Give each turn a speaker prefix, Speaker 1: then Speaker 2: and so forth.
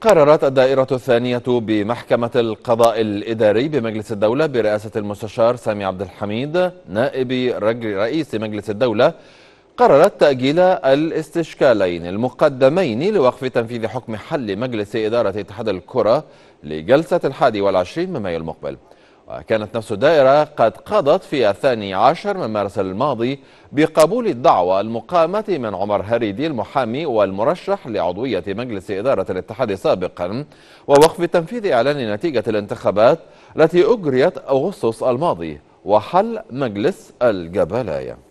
Speaker 1: قررت الدائرة الثانية بمحكمة القضاء الإداري بمجلس الدولة برئاسة المستشار سامي عبد الحميد نائب رئيس مجلس الدولة قررت تأجيل الاستشكالين المقدمين لوقف تنفيذ حكم حل مجلس إدارة اتحاد الكرة لجلسة الحادي والعشرين من مايو المقبل وكانت نفس الدائرة قد قضت في الثاني عشر من مارس الماضي بقبول الدعوة المقامة من عمر هريدي المحامي والمرشح لعضوية مجلس إدارة الاتحاد سابقا ووقف تنفيذ إعلان نتيجة الانتخابات التي أجريت أغسطس الماضي وحل مجلس الجبلايه